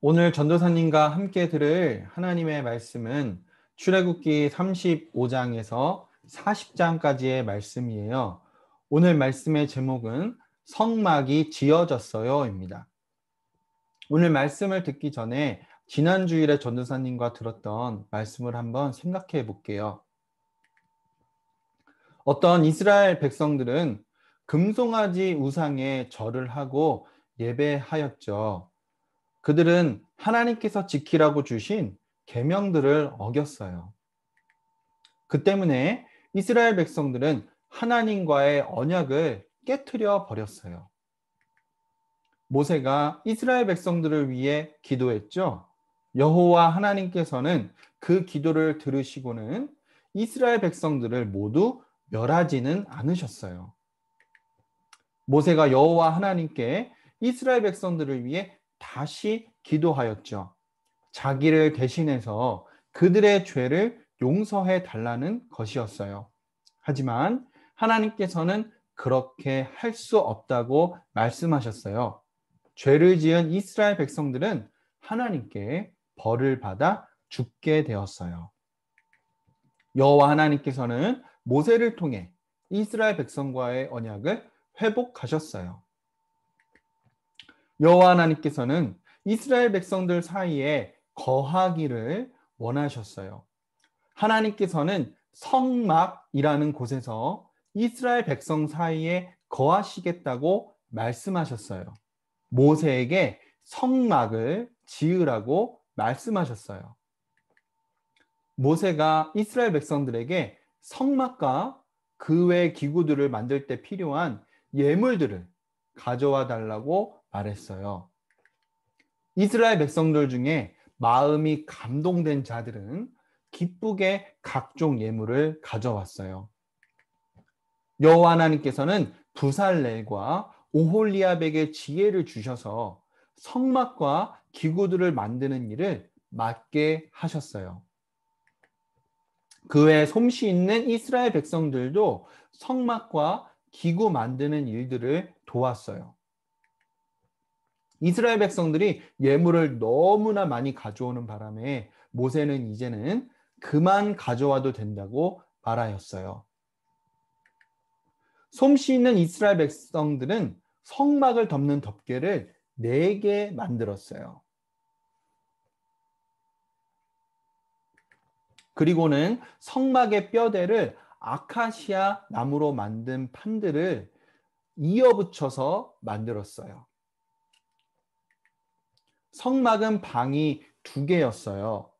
오늘 전도사님과 함께 들을 하나님의 말씀은 출애굽기 35장에서 40장까지의 말씀이에요. 오늘 말씀의 제목은 성막이 지어졌어요입니다. 오늘 말씀을 듣기 전에 지난 주일에 전도사님과 들었던 말씀을 한번 생각해 볼게요. 어떤 이스라엘 백성들은 금송아지 우상에 절을 하고 예배하였죠. 그들은 하나님께서 지키라고 주신 계명들을 어겼어요. 그 때문에 이스라엘 백성들은 하나님과의 언약을 깨뜨려 버렸어요. 모세가 이스라엘 백성들을 위해 기도했죠. 여호와 하나님께서는 그 기도를 들으시고는 이스라엘 백성들을 모두 멸하지는 않으셨어요. 모세가 여호와 하나님께 이스라엘 백성들을 위해 다시 기도하였죠. 자기를 대신해서 그들의 죄를 용서해 달라는 것이었어요. 하지만 하나님께서는 그렇게 할 수 없다고 말씀하셨어요. 죄를 지은 이스라엘 백성들은 하나님께 벌을 받아 죽게 되었어요. 여호와 하나님께서는 모세를 통해 이스라엘 백성과의 언약을 회복하셨어요. 여호와 하나님께서는 이스라엘 백성들 사이에 거하기를 원하셨어요. 하나님께서는 성막이라는 곳에서 이스라엘 백성 사이에 거하시겠다고 말씀하셨어요. 모세에게 성막을 지으라고 말씀하셨어요. 모세가 이스라엘 백성들에게 성막과 그 외 기구들을 만들 때 필요한 예물들을 가져와 달라고 말했어요. 이스라엘 백성들 중에 마음이 감동된 자들은 기쁘게 각종 예물을 가져왔어요. 여호와 하나님께서는 부살렐과 오홀리압에게 지혜를 주셔서 성막과 기구들을 만드는 일을 맡게 하셨어요. 그외 솜씨 있는 이스라엘 백성들도 성막과 기구 만드는 일들을 도왔어요. 이스라엘 백성들이 예물을 너무나 많이 가져오는 바람에 모세는 이제는 그만 가져와도 된다고 말하였어요. 솜씨 있는 이스라엘 백성들은 성막을 덮는 덮개를 네 개 만들었어요. 그리고는 성막의 뼈대를 아카시아 나무로 만든 판들을 이어붙여서 만들었어요. 성막은 방이 두 개였어요.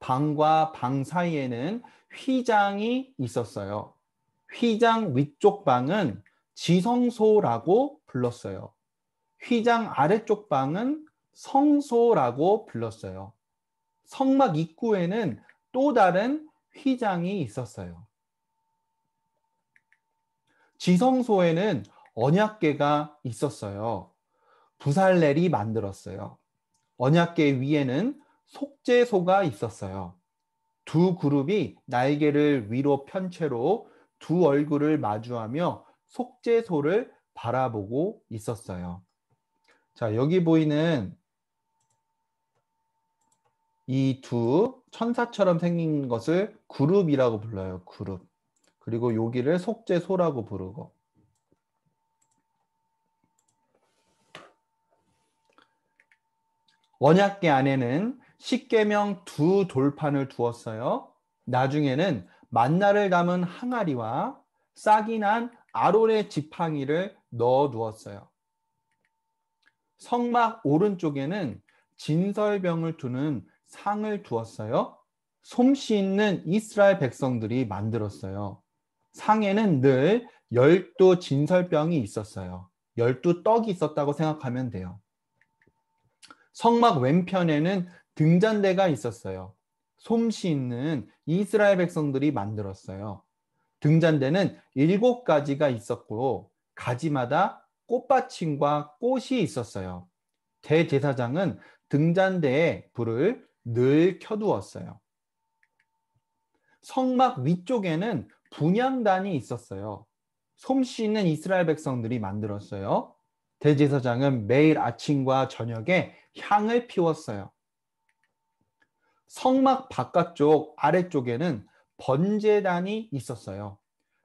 방과 방 사이에는 휘장이 있었어요. 휘장 위쪽 방은 지성소라고 불렀어요. 휘장 아래쪽 방은 성소라고 불렀어요. 성막 입구에는 또 다른 휘장이 있었어요. 지성소에는 언약계가 있었어요. 부살렐이 만들었어요. 언약계 위에는 속죄소가 있었어요. 두 그룹이 날개를 위로 편 채로 두 얼굴을 마주하며 속죄소를 바라보고 있었어요. 자, 여기 보이는 이 두 천사처럼 생긴 것을 그룹이라고 불러요. 그룹. 그리고 여기를 속죄소라고 부르고 언약계 안에는 십계명 두 돌판을 두었어요. 나중에는 만나를 담은 항아리와 싹이 난 아론의 지팡이를 넣어 두었어요. 성막 오른쪽에는 진설병을 두는 상을 두었어요. 솜씨 있는 이스라엘 백성들이 만들었어요. 상에는 늘 열두 진설병이 있었어요. 열두 떡이 있었다고 생각하면 돼요. 성막 왼편에는 등잔대가 있었어요. 솜씨 있는 이스라엘 백성들이 만들었어요. 등잔대는 일곱 가지가 있었고 가지마다 꽃받침과 꽃이 있었어요. 대제사장은 등잔대에 불을 늘 켜두었어요. 성막 위쪽에는 분향단이 있었어요. 솜씨 있는 이스라엘 백성들이 만들었어요. 대제사장은 매일 아침과 저녁에 향을 피웠어요. 성막 바깥쪽 아래쪽에는 번제단이 있었어요.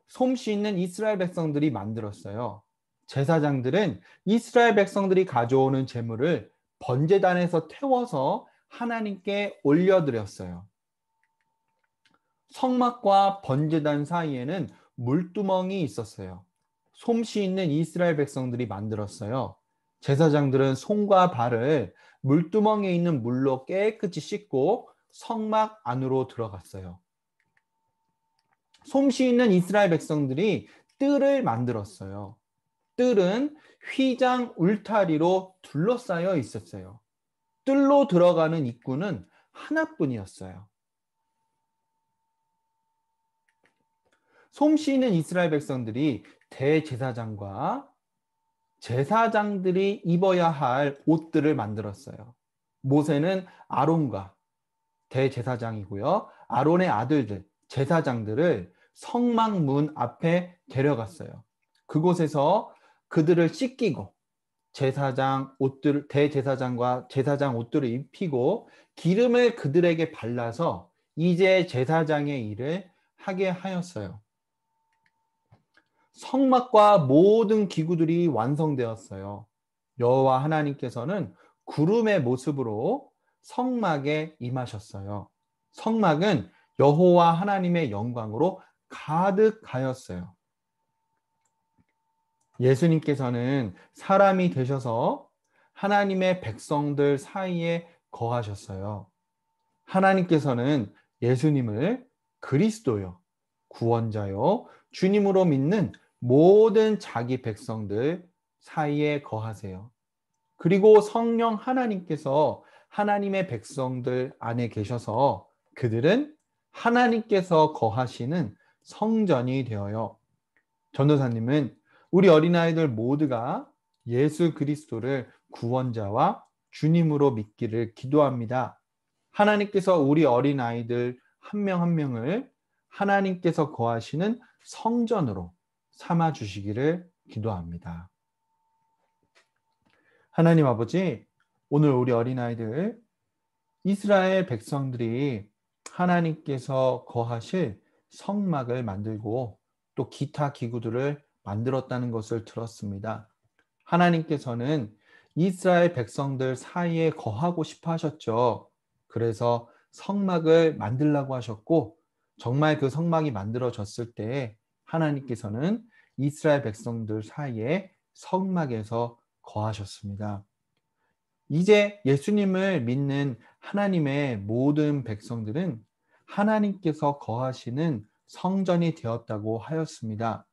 솜씨 있는 이스라엘 백성들이 만들었어요. 제사장들은 이스라엘 백성들이 가져오는 제물을 번제단에서 태워서 하나님께 올려드렸어요. 성막과 번제단 사이에는 물두멍이 있었어요. 솜씨 있는 이스라엘 백성들이 만들었어요. 제사장들은 손과 발을 물두멍에 있는 물로 깨끗이 씻고 성막 안으로 들어갔어요. 솜씨 있는 이스라엘 백성들이 뜰을 만들었어요. 뜰은 휘장 울타리로 둘러싸여 있었어요. 뜰로 들어가는 입구는 하나뿐이었어요. 솜씨 있는 이스라엘 백성들이 대제사장과 제사장들이 입어야 할 옷들을 만들었어요. 모세는 아론과 대제사장이고요. 아론의 아들들, 제사장들을 성막 문 앞에 데려갔어요. 그곳에서 그들을 씻기고 제사장 옷들 대제사장과 제사장 옷들을 입히고 기름을 그들에게 발라서 이제 제사장의 일을 하게 하였어요. 성막과 모든 기구들이 완성되었어요. 여호와 하나님께서는 구름의 모습으로 성막에 임하셨어요. 성막은 여호와 하나님의 영광으로 가득하였어요. 예수님께서는 사람이 되셔서 하나님의 백성들 사이에 거하셨어요. 하나님께서는 예수님을 그리스도요, 구원자요, 주님으로 믿는 모든 자기 백성들 사이에 거하세요. 그리고 성령 하나님께서 하나님의 백성들 안에 계셔서 그들은 하나님께서 거하시는 성전이 되어요. 전도사님은 우리 어린아이들 모두가 예수 그리스도를 구원자와 주님으로 믿기를 기도합니다. 하나님께서 우리 어린아이들 한 명한 한 명을 하나님께서 거하시는 성전으로 삼아 주시기를 기도합니다. 하나님 아버지, 오늘 우리 어린아이들, 이스라엘 백성들이 하나님께서 거하실 성막을 만들고 또 기타 기구들을 만들었다는 것을 들었습니다. 하나님께서는 이스라엘 백성들 사이에 거하고 싶어 하셨죠. 그래서 성막을 만들라고 하셨고, 정말 그 성막이 만들어졌을 때 하나님께서는 이스라엘 백성들 사이에 성막에서 거하셨습니다. 이제 예수님을 믿는 하나님의 모든 백성들은 하나님께서 거하시는 성전이 되었다고 하였습니다.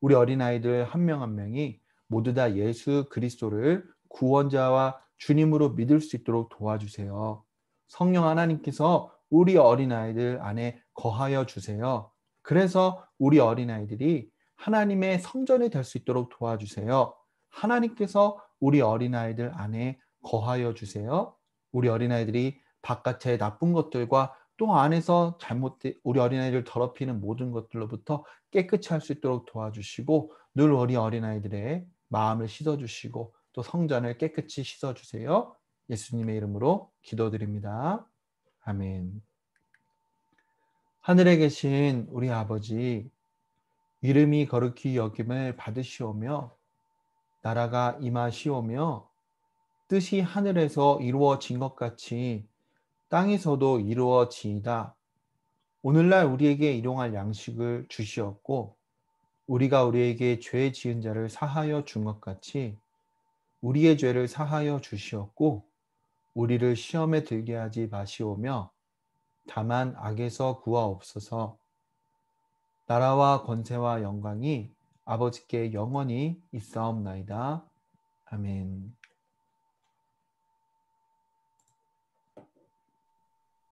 우리 어린아이들 한 명 한 명이 모두 다 예수 그리스도를 구원자와 주님으로 믿을 수 있도록 도와주세요. 성령 하나님께서 우리 어린아이들 안에 거하여 주세요. 그래서 우리 어린아이들이 하나님의 성전이 될 수 있도록 도와주세요. 하나님께서 우리 어린아이들 안에 거하여 주세요. 우리 어린아이들이 바깥의 나쁜 것들과 또 안에서 잘못 우리 어린아이를 더럽히는 모든 것들로부터 깨끗이 할 수 있도록 도와주시고 늘 우리 어린아이들의 마음을 씻어주시고 또 성전을 깨끗이 씻어주세요. 예수님의 이름으로 기도드립니다. 아멘. 하늘에 계신 우리 아버지 이름이 거룩히 여김을 받으시오며 나라가 임하시오며 뜻이 하늘에서 이루어진 것 같이 땅에서도 이루어지이다. 오늘날 우리에게 일용할 양식을 주시었고 우리가 우리에게 죄 지은 자를 사하여 준 것 같이 우리의 죄를 사하여 주시었고 우리를 시험에 들게 하지 마시오며 다만 악에서 구하옵소서. 나라와 권세와 영광이 아버지께 영원히 있사옵나이다. 아멘.